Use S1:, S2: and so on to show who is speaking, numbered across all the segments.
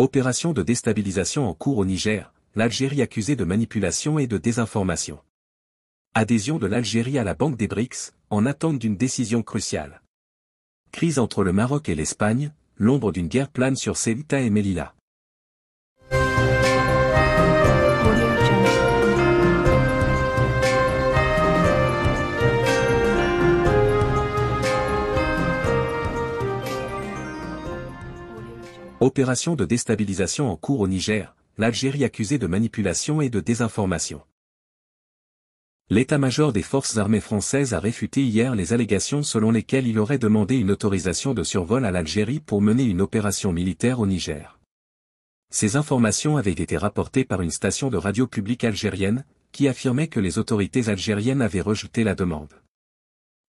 S1: Opération de déstabilisation en cours au Niger, l'Algérie accusée de manipulation et de désinformation. Adhésion de l'Algérie à la Banque des BRICS, en attente d'une décision cruciale. Crise entre le Maroc et l'Espagne, l'ombre d'une guerre plane sur Ceuta et Melilla. Opération de déstabilisation en cours au Niger, l'Algérie accusée de manipulation et de désinformation. L'état-major des forces armées françaises a réfuté hier les allégations selon lesquelles il aurait demandé une autorisation de survol à l'Algérie pour mener une opération militaire au Niger. Ces informations avaient été rapportées par une station de radio publique algérienne, qui affirmait que les autorités algériennes avaient rejeté la demande.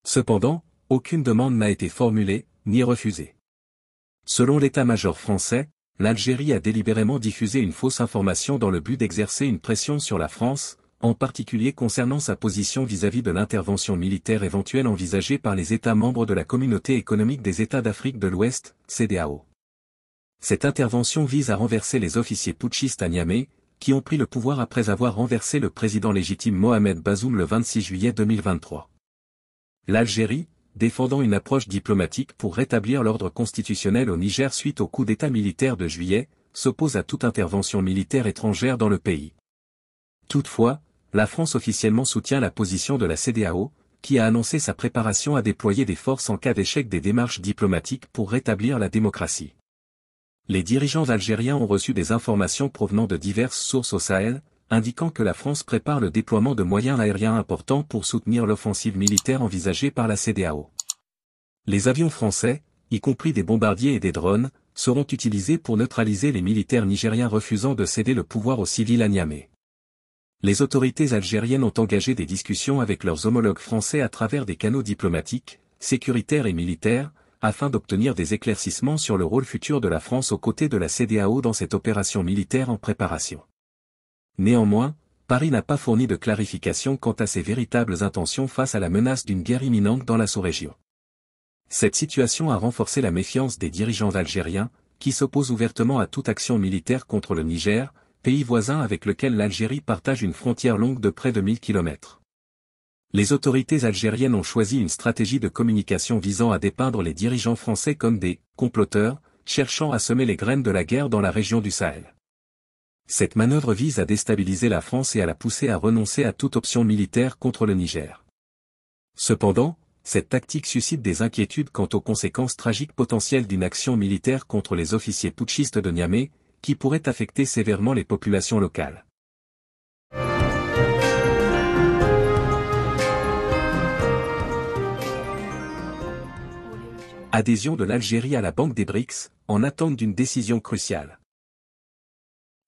S1: Cependant, aucune demande n'a été formulée, ni refusée. Selon l'état-major français, l'Algérie a délibérément diffusé une fausse information dans le but d'exercer une pression sur la France, en particulier concernant sa position vis-à-vis de l'intervention militaire éventuelle envisagée par les États membres de la Communauté économique des États d'Afrique de l'Ouest, CDAO. Cette intervention vise à renverser les officiers putschistes à Niamey, qui ont pris le pouvoir après avoir renversé le président légitime Mohamed Bazoum le 26 juillet 2023. L'Algérie, défendant une approche diplomatique pour rétablir l'ordre constitutionnel au Niger suite au coup d'État militaire de juillet, s'oppose à toute intervention militaire étrangère dans le pays. Toutefois, la France officiellement soutient la position de la CDAO, qui a annoncé sa préparation à déployer des forces en cas d'échec des démarches diplomatiques pour rétablir la démocratie. Les dirigeants algériens ont reçu des informations provenant de diverses sources au Sahel, indiquant que la France prépare le déploiement de moyens aériens importants pour soutenir l'offensive militaire envisagée par la CDAO. Les avions français, y compris des bombardiers et des drones, seront utilisés pour neutraliser les militaires nigériens refusant de céder le pouvoir aux civils à Niamey. Les autorités algériennes ont engagé des discussions avec leurs homologues français à travers des canaux diplomatiques, sécuritaires et militaires, afin d'obtenir des éclaircissements sur le rôle futur de la France aux côtés de la CDAO dans cette opération militaire en préparation. Néanmoins, Paris n'a pas fourni de clarification quant à ses véritables intentions face à la menace d'une guerre imminente dans la sous-région. Cette situation a renforcé la méfiance des dirigeants algériens, qui s'opposent ouvertement à toute action militaire contre le Niger, pays voisin avec lequel l'Algérie partage une frontière longue de près de 1000 km. Les autorités algériennes ont choisi une stratégie de communication visant à dépeindre les dirigeants français comme des « comploteurs », cherchant à semer les graines de la guerre dans la région du Sahel. Cette manœuvre vise à déstabiliser la France et à la pousser à renoncer à toute option militaire contre le Niger. Cependant, cette tactique suscite des inquiétudes quant aux conséquences tragiques potentielles d'une action militaire contre les officiers putschistes de Niamey, qui pourraient affecter sévèrement les populations locales. Adhésion de l'Algérie à la Banque des BRICS, en attente d'une décision cruciale.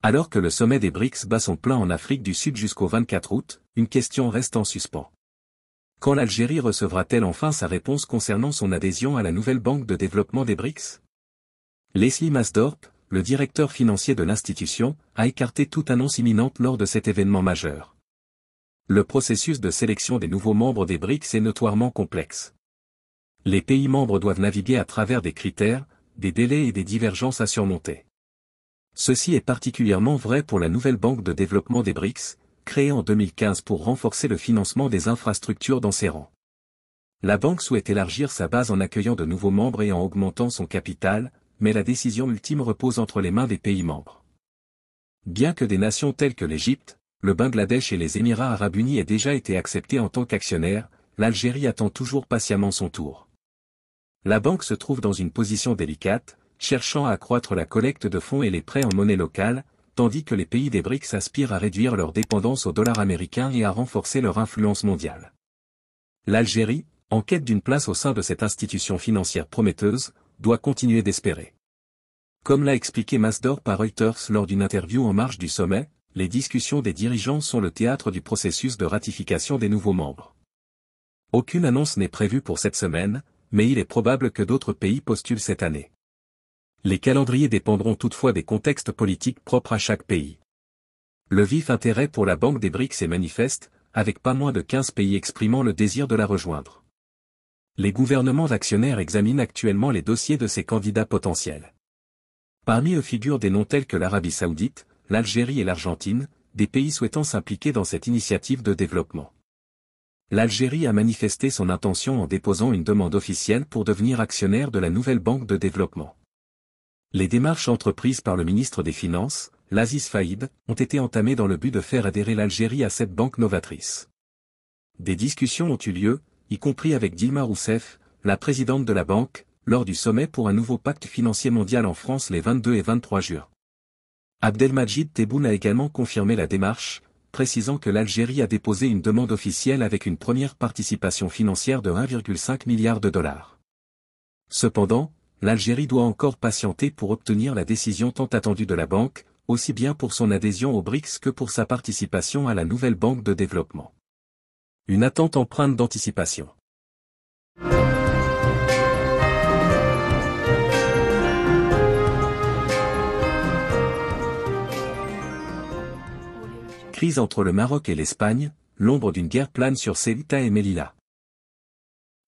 S1: Alors que le sommet des BRICS bat son plein en Afrique du Sud jusqu'au 24 août, une question reste en suspens. Quand l'Algérie recevra-t-elle enfin sa réponse concernant son adhésion à la nouvelle banque de développement des BRICS Leslie Masdorp, le directeur financier de l'institution, a écarté toute annonce imminente lors de cet événement majeur. Le processus de sélection des nouveaux membres des BRICS est notoirement complexe. Les pays membres doivent naviguer à travers des critères, des délais et des divergences à surmonter. Ceci est particulièrement vrai pour la nouvelle banque de développement des BRICS, créée en 2015 pour renforcer le financement des infrastructures dans ses rangs. La banque souhaite élargir sa base en accueillant de nouveaux membres et en augmentant son capital, mais la décision ultime repose entre les mains des pays membres. Bien que des nations telles que l'Égypte, le Bangladesh et les Émirats arabes unis aient déjà été acceptés en tant qu'actionnaires, l'Algérie attend toujours patiemment son tour. La banque se trouve dans une position délicate, cherchant à accroître la collecte de fonds et les prêts en monnaie locale, tandis que les pays des BRICS aspirent à réduire leur dépendance au dollar américain et à renforcer leur influence mondiale. L'Algérie, en quête d'une place au sein de cette institution financière prometteuse, doit continuer d'espérer. Comme l'a expliqué Masdor par Reuters lors d'une interview en marge du sommet, les discussions des dirigeants sont le théâtre du processus de ratification des nouveaux membres. Aucune annonce n'est prévue pour cette semaine, mais il est probable que d'autres pays postulent cette année. Les calendriers dépendront toutefois des contextes politiques propres à chaque pays. Le vif intérêt pour la Banque des BRICS est manifeste, avec pas moins de 15 pays exprimant le désir de la rejoindre. Les gouvernements actionnaires examinent actuellement les dossiers de ces candidats potentiels. Parmi eux figurent des noms tels que l'Arabie saoudite, l'Algérie et l'Argentine, des pays souhaitant s'impliquer dans cette initiative de développement. L'Algérie a manifesté son intention en déposant une demande officielle pour devenir actionnaire de la nouvelle banque de développement. Les démarches entreprises par le ministre des Finances, l'Aziz Faïd, ont été entamées dans le but de faire adhérer l'Algérie à cette banque novatrice. Des discussions ont eu lieu, y compris avec Dilma Rousseff, la présidente de la banque, lors du sommet pour un nouveau pacte financier mondial en France les 22 et 23 juin. Abdelmajid Tebboune a également confirmé la démarche, précisant que l'Algérie a déposé une demande officielle avec une première participation financière de 1,5 milliard de dollars. Cependant, l'Algérie doit encore patienter pour obtenir la décision tant attendue de la banque, aussi bien pour son adhésion au BRICS que pour sa participation à la nouvelle banque de développement. Une attente empreinte d'anticipation. Crise entre le Maroc et l'Espagne, l'ombre d'une guerre plane sur Ceuta et Melilla.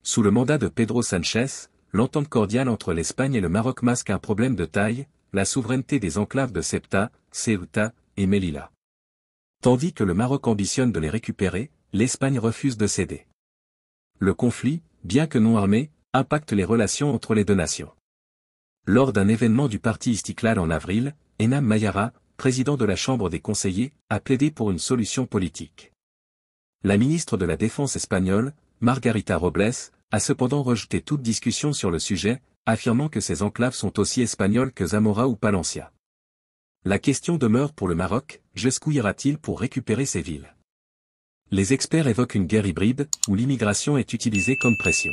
S1: Sous le mandat de Pedro Sanchez, l'entente cordiale entre l'Espagne et le Maroc masque un problème de taille, la souveraineté des enclaves de Septa, Ceuta et Melilla. Tandis que le Maroc ambitionne de les récupérer, l'Espagne refuse de céder. Le conflit, bien que non armé, impacte les relations entre les deux nations. Lors d'un événement du parti Istiklal en avril, Enam Mayara, président de la Chambre des conseillers, a plaidé pour une solution politique. La ministre de la Défense espagnole, Margarita Robles, a cependant rejeté toute discussion sur le sujet, affirmant que ces enclaves sont aussi espagnoles que Zamora ou Palencia. La question demeure pour le Maroc, jusqu'où ira-t-il pour récupérer ces villes Les experts évoquent une guerre hybride, où l'immigration est utilisée comme pression.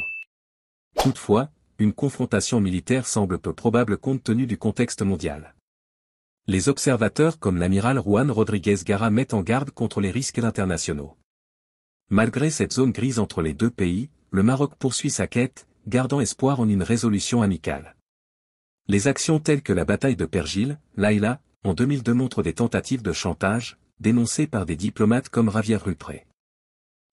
S1: Toutefois, une confrontation militaire semble peu probable compte tenu du contexte mondial. Les observateurs comme l'amiral Juan Rodríguez Gara mettent en garde contre les risques internationaux. Malgré cette zone grise entre les deux pays, le Maroc poursuit sa quête, gardant espoir en une résolution amicale. Les actions telles que la bataille de Pergil, Laïla, en 2002 montrent des tentatives de chantage, dénoncées par des diplomates comme Javier Rupré.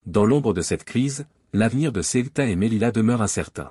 S1: Dans l'ombre de cette crise, l'avenir de Ceuta et Melilla demeure incertain.